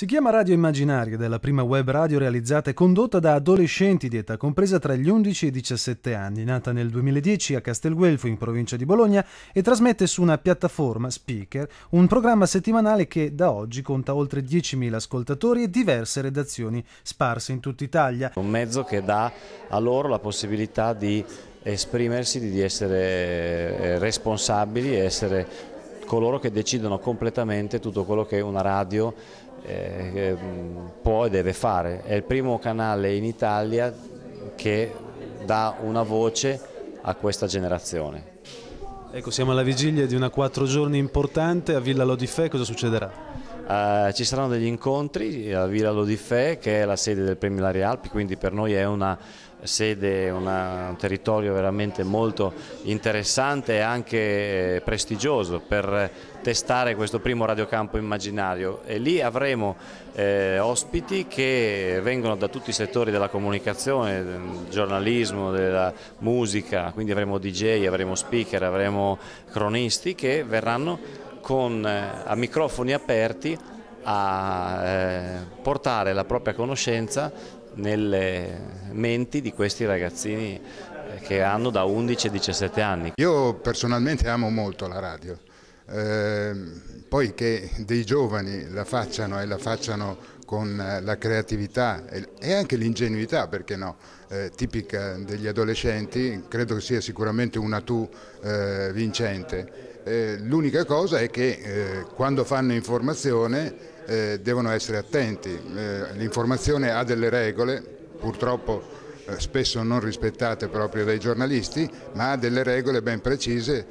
Si chiama Radio Immaginario ed è la prima web radio realizzata e condotta da adolescenti di età compresa tra gli 11 e i 17 anni, nata nel 2010 a Castelguelfo in provincia di Bologna e trasmette su una piattaforma speaker un programma settimanale che da oggi conta oltre 10.000 ascoltatori e diverse redazioni sparse in tutta Italia. Un mezzo che dà a loro la possibilità di esprimersi, di essere eh, responsabili, essere coloro che decidono completamente tutto quello che una radio eh, mm, può e deve fare. È il primo canale in Italia che dà una voce a questa generazione. Ecco, siamo alla vigilia di una quattro giorni importante a Villa Lodifè, cosa succederà? Eh, ci saranno degli incontri a Villa Lodifè che è la sede del Premio Lari Alpi, quindi per noi è una sede, una, un territorio veramente molto interessante e anche eh, prestigioso per testare questo primo radiocampo immaginario e lì avremo eh, ospiti che vengono da tutti i settori della comunicazione, del giornalismo, della musica, quindi avremo DJ, avremo speaker, avremo cronisti che verranno con, eh, a microfoni aperti a eh, portare la propria conoscenza nelle menti di questi ragazzini eh, che hanno da 11 ai 17 anni. Io personalmente amo molto la radio, eh, poi dei giovani la facciano e la facciano con eh, la creatività e anche l'ingenuità, perché no, eh, tipica degli adolescenti, credo sia sicuramente una tu eh, vincente. Eh, l'unica cosa è che eh, quando fanno informazione eh, devono essere attenti, eh, l'informazione ha delle regole, purtroppo spesso non rispettate proprio dai giornalisti, ma ha delle regole ben precise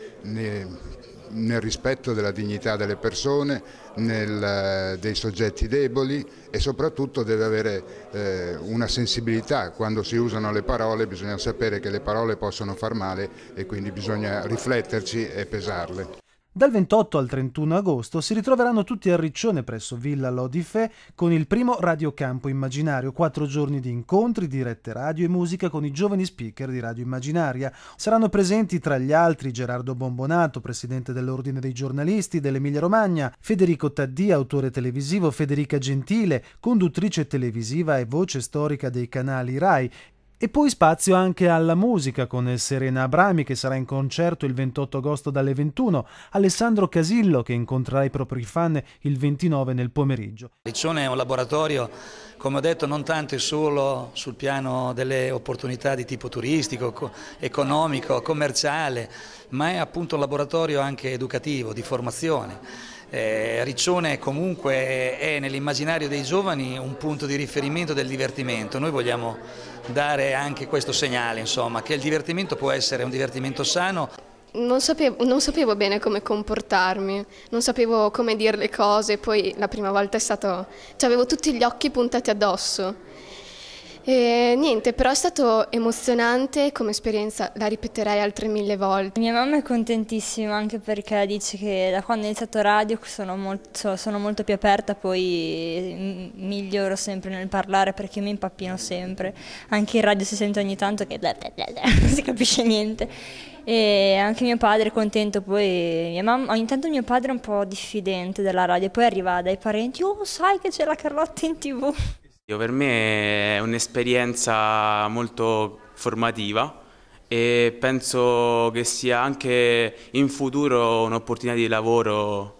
nel rispetto della dignità delle persone, nel, eh, dei soggetti deboli e soprattutto deve avere eh, una sensibilità. Quando si usano le parole bisogna sapere che le parole possono far male e quindi bisogna rifletterci e pesarle. Dal 28 al 31 agosto si ritroveranno tutti a Riccione presso Villa Lodifè con il primo Radiocampo Immaginario, quattro giorni di incontri, dirette radio e musica con i giovani speaker di Radio Immaginaria. Saranno presenti tra gli altri Gerardo Bombonato, presidente dell'Ordine dei giornalisti dell'Emilia Romagna, Federico Taddi, autore televisivo, Federica Gentile, conduttrice televisiva e voce storica dei canali RAI, e poi spazio anche alla musica con Serena Abrami che sarà in concerto il 28 agosto dalle 21, Alessandro Casillo che incontrerà i propri fan il 29 nel pomeriggio. Riccione è un laboratorio come ho detto non tanto e solo sul piano delle opportunità di tipo turistico, economico, commerciale, ma è appunto un laboratorio anche educativo, di formazione. Eh, Riccione comunque è nell'immaginario dei giovani un punto di riferimento del divertimento, noi vogliamo dare anche questo segnale insomma, che il divertimento può essere un divertimento sano non sapevo, non sapevo, bene come comportarmi, non sapevo come dire le cose, poi la prima volta è stato... Cioè avevo tutti gli occhi puntati addosso e niente, però è stato emozionante come esperienza, la ripeterei altre mille volte. Mia mamma è contentissima anche perché dice che da quando ho iniziato radio sono molto, sono molto più aperta, poi mm, miglioro sempre nel parlare perché mi impappino sempre. Anche in radio si sente ogni tanto che non si capisce niente. E anche mio padre è contento, poi mia mamma, ogni tanto mio padre è un po' diffidente della radio, poi arriva dai parenti, oh sai che c'è la Carlotta in tv. Per me è un'esperienza molto formativa e penso che sia anche in futuro un'opportunità di lavoro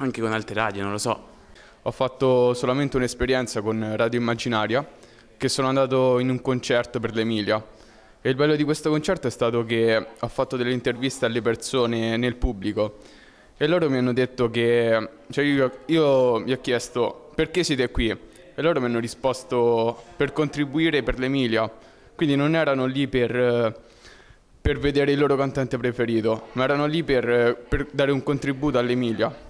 anche con altre radio, non lo so. Ho fatto solamente un'esperienza con Radio Immaginaria che sono andato in un concerto per l'Emilia e il bello di questo concerto è stato che ho fatto delle interviste alle persone nel pubblico e loro mi hanno detto che, cioè io, io gli ho chiesto perché siete qui? e loro mi hanno risposto per contribuire per l'Emilia, quindi non erano lì per, eh, per vedere il loro cantante preferito, ma erano lì per, eh, per dare un contributo all'Emilia.